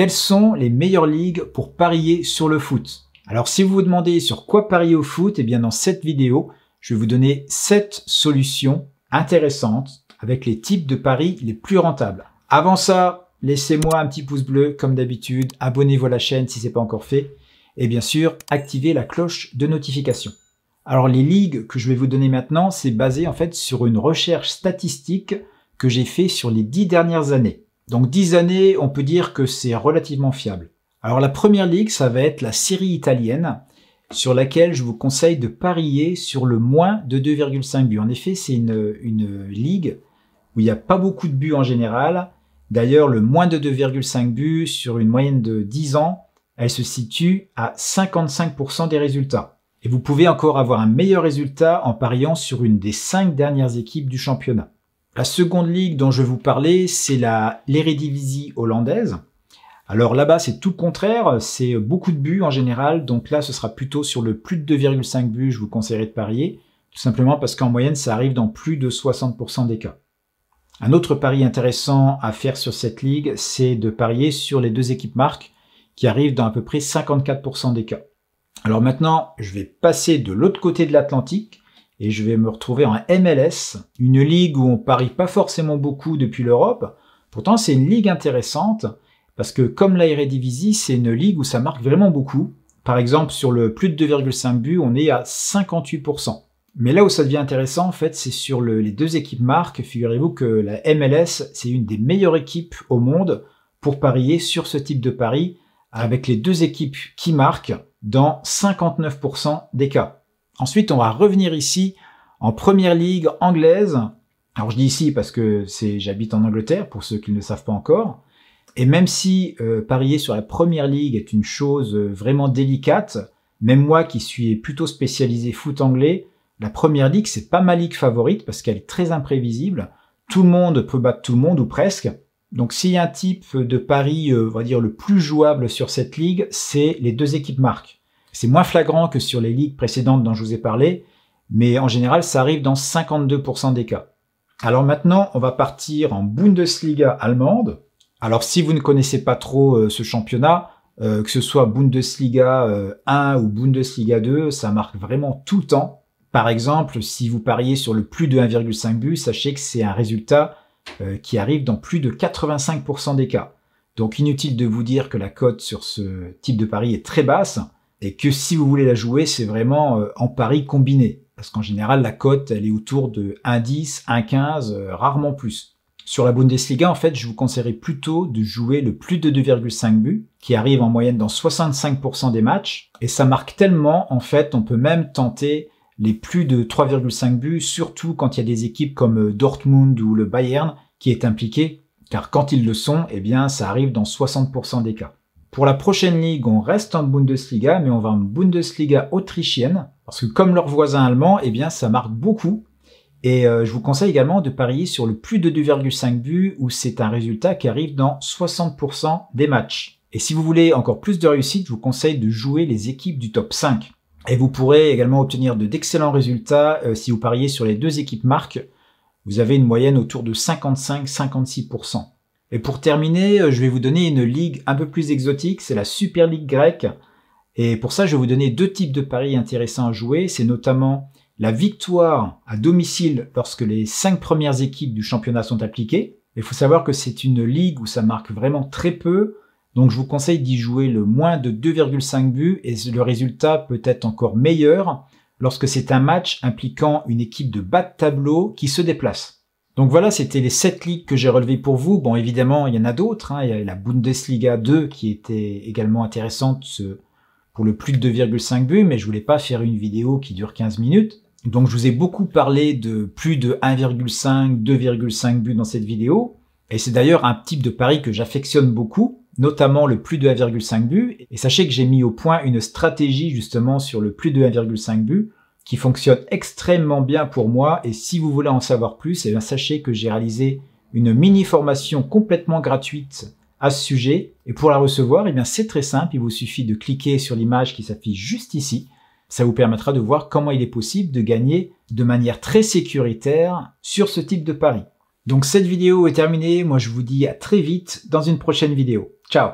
Quelles sont les meilleures ligues pour parier sur le foot Alors si vous vous demandez sur quoi parier au foot, et eh bien dans cette vidéo, je vais vous donner 7 solutions intéressantes avec les types de paris les plus rentables. Avant ça, laissez-moi un petit pouce bleu comme d'habitude, abonnez-vous à la chaîne si ce n'est pas encore fait, et bien sûr, activez la cloche de notification. Alors les ligues que je vais vous donner maintenant, c'est basé en fait sur une recherche statistique que j'ai fait sur les 10 dernières années. Donc 10 années, on peut dire que c'est relativement fiable. Alors la première ligue, ça va être la série italienne, sur laquelle je vous conseille de parier sur le moins de 2,5 buts. En effet, c'est une, ligue où il n'y a pas beaucoup de buts en général. D'ailleurs, le moins de 2,5 buts sur une moyenne de 10 ans, elle se situe à 55% des résultats. Et vous pouvez encore avoir un meilleur résultat en pariant sur une des 5 dernières équipes du championnat. La seconde ligue dont je vais vous parler, c'est la l'Eredivisie hollandaise. Alors là-bas, c'est tout le contraire, c'est beaucoup de buts en général, donc là, ce sera plutôt sur le plus de 2,5 buts, je vous conseillerais de parier, tout simplement parce qu'en moyenne, ça arrive dans plus de 60% des cas. Un autre pari intéressant à faire sur cette ligue, c'est de parier sur les deux équipes marques, qui arrivent dans à peu près 54% des cas. Alors maintenant, je vais passer de l'autre côté de l'Atlantique, et je vais me retrouver en MLS, une ligue où on parie pas forcément beaucoup depuis l'Europe. Pourtant, c'est une ligue intéressante parce que comme la Eredivisie, c'est une ligue où ça marque vraiment beaucoup. Par exemple, sur le plus de 2,5 buts, on est à 58%. Mais là où ça devient intéressant, en fait, c'est sur les deux équipes marques. Figurez-vous que la MLS, c'est une des meilleures équipes au monde pour parier sur ce type de pari avec les deux équipes qui marquent dans 59% des cas. Ensuite, on va revenir ici en première ligue anglaise. Alors je dis ici parce que c'est j'habite en Angleterre pour ceux qui ne le savent pas encore. Et même si euh, parier sur la première ligue est une chose euh, vraiment délicate, même moi qui suis plutôt spécialisé foot anglais, la première ligue c'est pas ma ligue favorite parce qu'elle est très imprévisible. Tout le monde peut battre tout le monde ou presque. Donc s'il y a un type de pari, euh, on va dire le plus jouable sur cette ligue, c'est les deux équipes marques. C'est moins flagrant que sur les ligues précédentes dont je vous ai parlé, mais en général, ça arrive dans 52% des cas. Alors maintenant, on va partir en Bundesliga allemande. Alors si vous ne connaissez pas trop euh, ce championnat, euh, que ce soit Bundesliga 1 euh, ou Bundesliga 2, ça marque vraiment tout le temps. Par exemple, si vous pariez sur le plus de 1,5 but, sachez que c'est un résultat qui arrive dans plus de 85% des cas. Donc inutile de vous dire que la cote sur ce type de pari est très basse et que si vous voulez la jouer, c'est vraiment euh, en pari combiné. Parce qu'en général, la cote, elle est autour de 1,10, 1,15, euh, rarement plus. Sur la Bundesliga, en fait, je vous conseillerais plutôt de jouer le plus de 2,5 buts, qui arrive en moyenne dans 65% des matchs. Et ça marque tellement, en fait, on peut même tenter les plus de 3,5 buts, surtout quand il y a des équipes comme euh, Dortmund ou le Bayern qui est impliqué, car quand ils le sont, eh bien, ça arrive dans 60% des cas. Pour la prochaine ligue, on reste en Bundesliga, mais on va en Bundesliga autrichienne, parce que comme leurs voisins allemands, eh bien, ça marque beaucoup. Et euh, je vous conseille également de parier sur le plus de 2,5 buts, où c'est un résultat qui arrive dans 60% des matchs. Et si vous voulez encore plus de réussite, je vous conseille de jouer les équipes du top 5. Et vous pourrez également obtenir d'excellents résultats euh, si vous pariez sur les deux équipes marques. Vous avez une moyenne autour de 55-56%. Et pour terminer, euh, je vais vous donner une ligue un peu plus exotique, c'est la Super Ligue grecque. Et pour ça, je vais vous donner deux types de paris intéressants à jouer. C'est notamment la victoire à domicile lorsque les cinq premières équipes du championnat sont appliquées. Il faut savoir que c'est une ligue où ça marque vraiment très peu. Donc je vous conseille d'y jouer le moins de 2,5 buts et le résultat peut être encore meilleur lorsque c'est un match impliquant une équipe de bas de tableau qui se déplace. Donc voilà, c'était les 7 ligues que j'ai relevées pour vous. Bon, évidemment, il y en a d'autres. Hein. Il y a la Bundesliga 2 qui était également intéressante pour le plus de 2,5 buts, mais je voulais pas faire une vidéo qui dure 15 minutes. Donc je vous ai beaucoup parlé de plus de 1,5, 2,5 buts dans cette vidéo. Et c'est d'ailleurs un type de pari que j'affectionne beaucoup, notamment le plus de 1,5 buts. Et sachez que j'ai mis au point une stratégie justement sur le plus de 1,5 buts qui fonctionne extrêmement bien pour moi et si vous voulez en savoir plus, eh bien, sachez que j'ai réalisé une mini formation complètement gratuite à ce sujet et pour la recevoir, eh bien c'est très simple, il vous suffit de cliquer sur l'image qui s'affiche juste ici. Ça vous permettra de voir comment il est possible de gagner de manière très sécuritaire sur ce type de pari. Donc cette vidéo est terminée, moi je vous dis à très vite dans une prochaine vidéo. Ciao